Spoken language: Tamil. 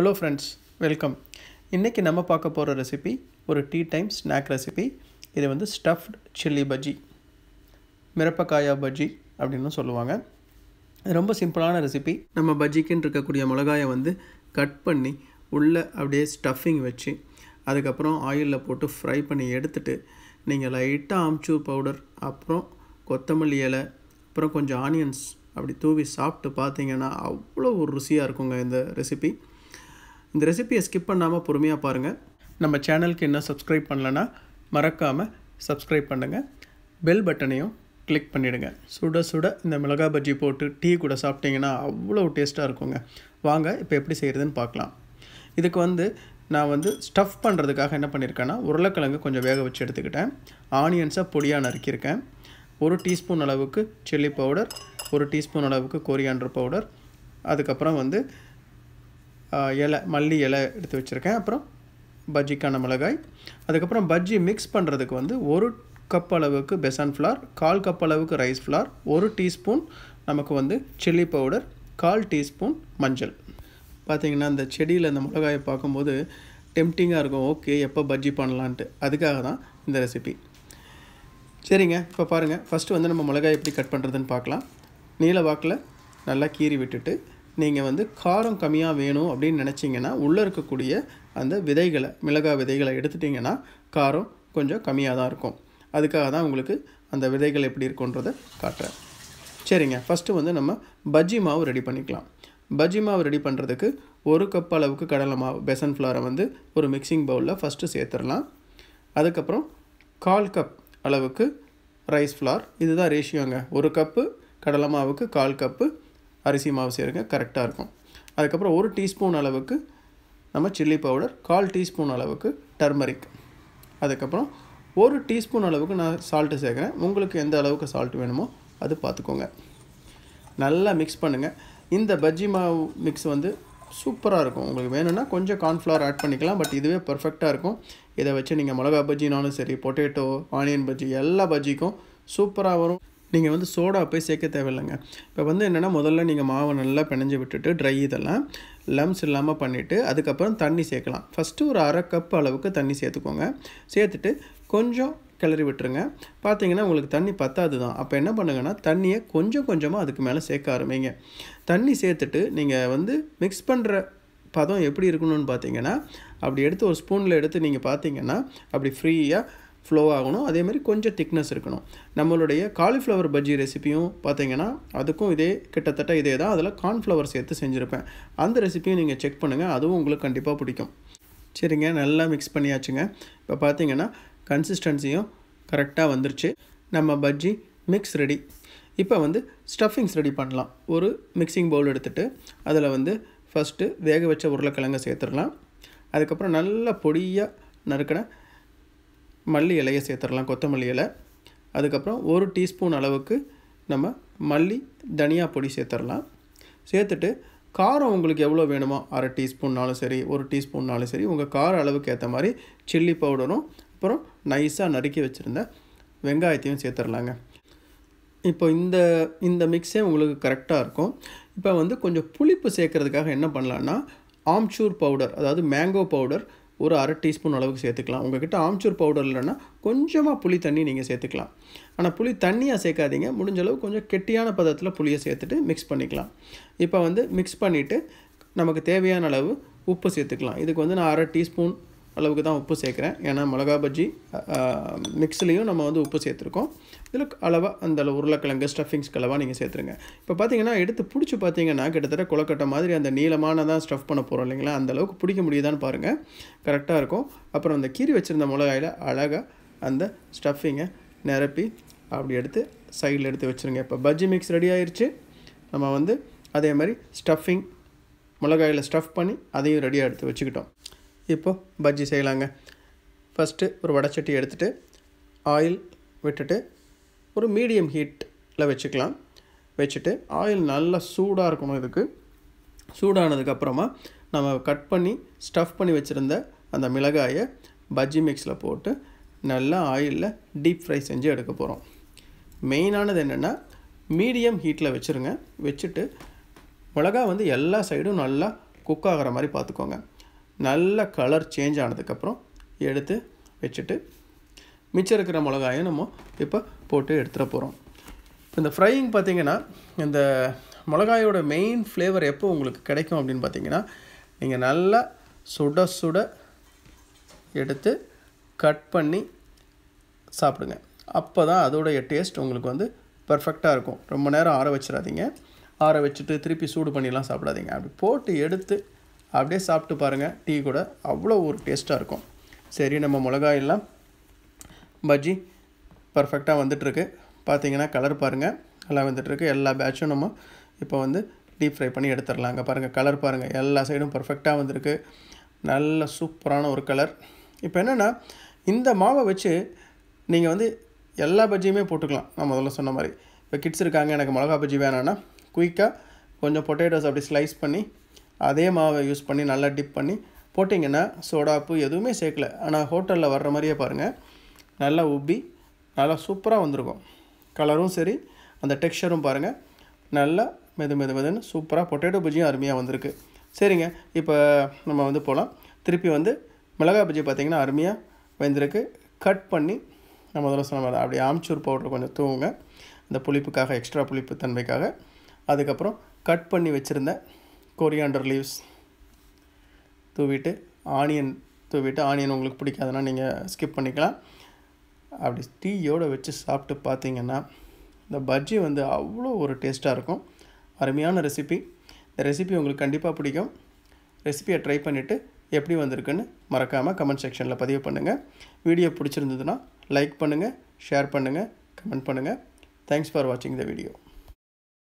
ஹலோ ஃப்ரெண்ட்ஸ் வெல்கம் இன்றைக்கி நம்ம பார்க்க போகிற ரெசிபி ஒரு டீ டைம் ஸ்நாக் ரெசிபி இது வந்து ஸ்டஃப்ட் சில்லி பஜ்ஜி மிரப்பக்காயா பஜ்ஜி அப்படின்னு சொல்லுவாங்க ரொம்ப சிம்பிளான ரெசிபி நம்ம பஜ்ஜிக்குன்னு இருக்கக்கூடிய மிளகாயை வந்து கட் பண்ணி உள்ளே அப்படியே ஸ்டஃபிங் வச்சு அதுக்கப்புறம் ஆயிலில் போட்டு ஃப்ரை பண்ணி எடுத்துட்டு நீங்கள் லைட்டாக ஆம்ச்சூர் பவுடர் அப்புறம் கொத்தமல்லி இலை அப்புறம் கொஞ்சம் ஆனியன்ஸ் அப்படி தூவி சாப்பிட்டு பார்த்தீங்கன்னா அவ்வளோ ஒரு ருசியாக இருக்குங்க இந்த ரெசிபி இந்த ரெசிபியை ஸ்கிப் பண்ணாமல் பொறுமையாக பாருங்கள் நம்ம சேனலுக்கு என்ன சப்ஸ்கிரைப் பண்ணலன்னா மறக்காமல் சப்ஸ்கிரைப் பண்ணுங்கள் பெல் பட்டனையும் கிளிக் பண்ணிவிடுங்க சுட சுட இந்த மிளகா பஜ்ஜி போட்டு டீ கூட சாப்பிட்டிங்கன்னா அவ்வளோ டேஸ்ட்டாக இருக்குங்க வாங்க இப்போ எப்படி செய்கிறதுன்னு பார்க்கலாம் இதுக்கு வந்து நான் வந்து ஸ்டஃப் பண்ணுறதுக்காக என்ன பண்ணியிருக்கேன்னா உருளைக்கிழங்கு கொஞ்சம் வேக வச்சு எடுத்துக்கிட்டேன் ஆனியன்ஸாக பொடியாக நறுக்கியிருக்கேன் ஒரு டீஸ்பூன் அளவுக்கு சில்லி பவுடர் ஒரு டீஸ்பூன் அளவுக்கு கொரியாண்டர் பவுடர் அதுக்கப்புறம் வந்து இலை மல்லி இலை எடுத்து வச்சுருக்கேன் அப்புறம் பஜ்ஜிக்கான மிளகாய் அதுக்கப்புறம் பஜ்ஜி மிக்ஸ் பண்ணுறதுக்கு வந்து ஒரு கப் அளவுக்கு பெசன் ஃப்ளார் கால் கப் அளவுக்கு ரைஸ் ஃப்ளார் ஒரு டீஸ்பூன் நமக்கு வந்து சில்லி பவுடர் கால் டீஸ்பூன் மஞ்சள் பார்த்திங்கன்னா அந்த செடியில் அந்த மிளகாயை பார்க்கும்போது டெம்டிங்காக இருக்கும் ஓகே எப்போ பஜ்ஜி பண்ணலான்ட்டு அதுக்காக தான் இந்த ரெசிபி சரிங்க இப்போ பாருங்கள் ஃபஸ்ட்டு வந்து நம்ம மிளகாய் எப்படி கட் பண்ணுறதுன்னு பார்க்கலாம் நீல வாக்கில் நல்லா கீறி விட்டுட்டு நீங்கள் வந்து காரம் கம்மியாக வேணும் அப்படின்னு நினச்சிங்கன்னா உள்ளே இருக்கக்கூடிய அந்த விதைகளை மிளகாய் விதைகளை எடுத்துட்டிங்கன்னா காரம் கொஞ்சம் கம்மியாக தான் இருக்கும் அதுக்காக தான் உங்களுக்கு அந்த விதைகள் எப்படி இருக்குன்றதை காட்டுறேன் சரிங்க ஃபஸ்ட்டு வந்து நம்ம பஜ்ஜி மாவு ரெடி பண்ணிக்கலாம் பஜ்ஜி மாவு ரெடி பண்ணுறதுக்கு ஒரு கப் அளவுக்கு கடலை மாவு பெசன் ஃப்ளாரை வந்து ஒரு மிக்சிங் பவுலில் ஃபஸ்ட்டு சேர்த்துடலாம் அதுக்கப்புறம் கால் கப் அளவுக்கு ரைஸ் ஃப்ளார் இதுதான் ரேஷியோங்க ஒரு கப்பு கடலை மாவுக்கு கால் கப்பு அரிசி மாவு சேருங்க கரெக்டாக இருக்கும் அதுக்கப்புறம் ஒரு டீஸ்பூன் அளவுக்கு நம்ம சில்லி பவுடர் கால் டீஸ்பூன் அளவுக்கு டர்மரிக் அதுக்கப்புறம் ஒரு டீஸ்பூன் அளவுக்கு நான் சால்ட்டு சேர்க்குறேன் உங்களுக்கு எந்த அளவுக்கு சால்ட் வேணுமோ அது பார்த்துக்கோங்க நல்லா மிக்ஸ் பண்ணுங்கள் இந்த பஜ்ஜி மாவு மிக்ஸ் வந்து சூப்பராக இருக்கும் உங்களுக்கு வேணும்னா கொஞ்சம் கார்ன்ஃப்ளவர் ஆட் பண்ணிக்கலாம் பட் இதுவே பர்ஃபெக்டாக இருக்கும் இதை வச்சு நீங்கள் மிளகா பஜ்ஜினாலும் சரி பொட்டேட்டோ ஆனியன் பஜ்ஜி எல்லா பஜ்ஜிக்கும் சூப்பராக வரும் நீங்கள் வந்து சோடா போய் சேர்க்க தேவையில்லைங்க இப்போ வந்து என்னென்னா முதல்ல நீங்கள் மாவை நல்லா பிணைஞ்சு விட்டுட்டு ட்ரை இதெல்லாம் லம்ஸ் இல்லாமல் பண்ணிவிட்டு அதுக்கப்புறம் தண்ணி சேர்க்கலாம் ஃபஸ்ட்டு ஒரு அரை கப் அளவுக்கு தண்ணி சேர்த்துக்கோங்க சேர்த்துட்டு கொஞ்சம் கிளறி விட்டுருங்க பார்த்தீங்கன்னா உங்களுக்கு தண்ணி பத்தாது தான் அப்போ என்ன பண்ணுங்கன்னா தண்ணியை கொஞ்சம் கொஞ்சமாக அதுக்கு மேலே சேர்க்க ஆரம்பிங்க தண்ணி சேர்த்துட்டு நீங்கள் வந்து மிக்ஸ் பண்ணுற பதம் எப்படி இருக்கணும்னு பார்த்தீங்கன்னா அப்படி எடுத்து ஒரு ஸ்பூனில் எடுத்து நீங்கள் பார்த்தீங்கன்னா அப்படி ஃப்ரீயாக ஃப்ளோ ஆகணும் அதேமாதிரி கொஞ்சம் திக்னஸ் இருக்கணும் நம்மளுடைய காலிஃப்ளவர் பஜ்ஜி ரெசிப்பியும் பார்த்தீங்கன்னா அதுக்கும் இதே கிட்டத்தட்ட இதே தான் அதில் கார்ன்ஃப்ளவர் சேர்த்து செஞ்சுருப்பேன் அந்த ரெசிப்பியும் நீங்கள் செக் பண்ணுங்கள் அதுவும் உங்களுக்கு கண்டிப்பாக பிடிக்கும் சரிங்க நல்லா மிக்ஸ் பண்ணியாச்சுங்க இப்போ பார்த்தீங்கன்னா கன்சிஸ்டன்சியும் கரெக்டாக வந்துருச்சு நம்ம பஜ்ஜி மிக்ஸ் ரெடி இப்போ வந்து ஸ்டஃபிங்ஸ் ரெடி பண்ணலாம் ஒரு மிக்சிங் பவுல் எடுத்துகிட்டு அதில் வந்து ஃபஸ்ட்டு வேக வச்ச உருளைக்கிழங்கு சேர்த்துடலாம் அதுக்கப்புறம் நல்லா பொடியாக நறுக்கின மல்லி இலையை சேர்த்துடலாம் கொத்தமல்லி இலை அதுக்கப்புறம் ஒரு டீஸ்பூன் அளவுக்கு நம்ம மல்லி தனியா பொடி சேர்த்துடலாம் சேர்த்துட்டு காரம் உங்களுக்கு எவ்வளோ வேணுமோ அரை டீஸ்பூன்னாலும் சரி ஒரு டீஸ்பூன்னாலும் சரி உங்கள் கார அளவுக்கு ஏற்ற மாதிரி சில்லி பவுடரும் அப்புறம் நைஸாக நறுக்கி வச்சுருந்த வெங்காயத்தையும் சேர்த்துடலாங்க இப்போ இந்த இந்த மிக்ஸே உங்களுக்கு கரெக்டாக இருக்கும் இப்போ வந்து கொஞ்சம் புளிப்பு சேர்க்குறதுக்காக என்ன பண்ணலான்னா ஆம்ச்சூர் பவுடர் அதாவது மேங்கோ பவுடர் ஒரு அரை டீஸ்பூன் அளவுக்கு சேர்த்துக்கலாம் உங்கள்கிட்ட ஆம்ச்சூர் பவுடர் இல்லைன்னா கொஞ்சமாக புளி தண்ணி நீங்கள் சேர்த்துக்கலாம் ஆனால் புளி தண்ணியாக சேர்க்காதீங்க முடிஞ்ச அளவு கொஞ்சம் கெட்டியான பதத்தில் புளியை சேர்த்துட்டு மிக்ஸ் பண்ணிக்கலாம் இப்போ வந்து மிக்ஸ் பண்ணிவிட்டு நமக்கு தேவையான அளவு உப்பு சேர்த்துக்கலாம் இதுக்கு வந்து நான் அரை டீஸ்பூன் அளவுக்கு தான் உப்பு சேர்க்குறேன் ஏன்னா மிளகா பஜ்ஜி மிக்ஸ்லேயும் நம்ம வந்து உப்பு சேர்த்துருக்கோம் இதில் அளவாக அந்த உருளைக்கிழங்கு ஸ்டஃபிங்ஸ்க்கு அளவாக நீங்கள் சேர்த்துருங்க இப்போ பார்த்தீங்கன்னா எடுத்து பிடிச்சி பார்த்தீங்கன்னா கிட்டத்தட்ட குளக்கட்டை மாதிரி அந்த நீளமானதான் ஸ்டஃப் பண்ண போகிறோம் இல்லைங்களா அந்த அளவுக்கு பிடிக்க முடியுதான்னு பாருங்கள் கரெக்டாக இருக்கும் அப்புறம் அந்த கீரி வச்சுருந்த மிளகாயில் அழகாக அந்த ஸ்டஃபிங்கை நிரப்பி அப்படி எடுத்து சைடில் எடுத்து வச்சுருங்க இப்போ பஜ்ஜி மிக்ஸ் ரெடி ஆயிடுச்சு நம்ம வந்து அதே மாதிரி ஸ்டஃபிங் மிளகாயில் ஸ்டஃப் பண்ணி அதையும் ரெடியாக எடுத்து வச்சுக்கிட்டோம் இப்போது பஜ்ஜி செய்யலாங்க ஃபஸ்ட்டு ஒரு வடச்சட்டி எடுத்துகிட்டு ஆயில் விட்டுட்டு ஒரு மீடியம் ஹீட்டில் வச்சுக்கலாம் வச்சுட்டு ஆயில் நல்லா சூடாக இருக்கணும் இதுக்கு சூடானதுக்கப்புறமா நம்ம கட் பண்ணி ஸ்டஃப் பண்ணி வச்சுருந்த அந்த மிளகாயை பஜ்ஜி மிக்ஸில் போட்டு நல்லா ஆயிலில் டீப் ஃப்ரை செஞ்சு எடுக்க போகிறோம் மெயினானது என்னென்னா மீடியம் ஹீட்டில் வச்சுருங்க வச்சுட்டு மிளகா வந்து எல்லா சைடும் நல்லா குக் ஆகிற மாதிரி பார்த்துக்கோங்க நல்ல கலர் சேஞ்ச் ஆனதுக்கப்புறம் எடுத்து வச்சுட்டு மிச்சம் இருக்கிற மிளகாயும் நம்ம இப்போ போட்டு எடுத்துகிட்டு போகிறோம் இந்த ஃப்ரையிங் பார்த்திங்கன்னா இந்த மிளகாயோட மெயின் ஃப்ளேவர் எப்போ உங்களுக்கு கிடைக்கும் அப்படின்னு பார்த்தீங்கன்னா நீங்கள் நல்லா சுட சுட எடுத்து கட் பண்ணி சாப்பிடுங்க அப்போ தான் அதோடைய டேஸ்ட் உங்களுக்கு வந்து பர்ஃபெக்டாக இருக்கும் ரொம்ப நேரம் ஆற வச்சிடாதீங்க ஆற வச்சுட்டு திருப்பி சூடு பண்ணிலாம் சாப்பிடாதீங்க அப்படி போட்டு எடுத்து அப்படியே சாப்பிட்டு பாருங்கள் டீ கூட அவ்வளோ ஒரு டேஸ்ட்டாக இருக்கும் சரி நம்ம மிளகாய் எல்லாம் பஜ்ஜி பர்ஃபெக்டாக வந்துட்டுருக்கு பார்த்தீங்கன்னா கலர் பாருங்கள் நல்லா வந்துட்டுருக்கு எல்லா பேட்சும் நம்ம இப்போ வந்து டீப் ஃப்ரை பண்ணி எடுத்துடலாங்க பாருங்கள் கலர் பாருங்கள் எல்லா சைடும் பர்ஃபெக்டாக வந்திருக்கு நல்ல சூப்பரான ஒரு கலர் இப்போ என்னென்னா இந்த மாவை வச்சு நீங்கள் வந்து எல்லா பஜ்ஜியுமே போட்டுக்கலாம் நான் முதல்ல சொன்ன மாதிரி இப்போ கிட்ஸ் இருக்காங்க எனக்கு மிளகா பஜ்ஜி வேணான்னா குயிக்காக கொஞ்சம் பொட்டேட்டோஸ் அப்படி ஸ்லைஸ் பண்ணி அதே மாவை யூஸ் பண்ணி நல்லா டிப் பண்ணி போட்டிங்கன்னா சோடாப்பு எதுவுமே சேர்க்கல ஆனால் ஹோட்டலில் வர்ற மாதிரியே பாருங்கள் நல்லா உப்பி நல்லா சூப்பராக வந்திருக்கும் கலரும் சரி அந்த டெக்ஸ்டரும் பாருங்கள் நல்லா மெது மெது மெதுன்னு சூப்பராக பொட்டேட்டோ பஜ்ஜியும் அருமையாக வந்திருக்கு சரிங்க இப்போ நம்ம வந்து போகலாம் திருப்பி வந்து மிளகா பஜ்ஜி பார்த்திங்கன்னா அருமையாக வந்திருக்கு கட் பண்ணி நம்ம முதல்ல சொன்ன அப்படியே ஆம்ச்சூர் பவுடர் கொஞ்சம் தூவுங்க இந்த புளிப்புக்காக எக்ஸ்ட்ரா புளிப்பு தன்மைக்காக அதுக்கப்புறம் கட் பண்ணி வச்சுருந்தேன் கொரியாண்டர் லீவ்ஸ் தூவிட்டு ஆனியன் தூவிட்டு ஆனியன் உங்களுக்கு பிடிக்காதுன்னா நீங்கள் ஸ்கிப் பண்ணிக்கலாம் அப்படி டீயோடு வச்சு சாப்பிட்டு பார்த்தீங்கன்னா இந்த பஜ்ஜி வந்து அவ்வளோ ஒரு டேஸ்ட்டாக இருக்கும் அருமையான ரெசிபி இந்த ரெசிபி உங்களுக்கு கண்டிப்பாக பிடிக்கும் ரெசிபியை ட்ரை பண்ணிவிட்டு எப்படி வந்திருக்குன்னு மறக்காமல் கமெண்ட் செக்ஷனில் பதிவு பண்ணுங்கள் வீடியோ பிடிச்சிருந்ததுன்னா லைக் பண்ணுங்கள் ஷேர் பண்ணுங்கள் கமெண்ட் பண்ணுங்கள் தேங்க்ஸ் ஃபார் வாட்சிங் த வீடியோ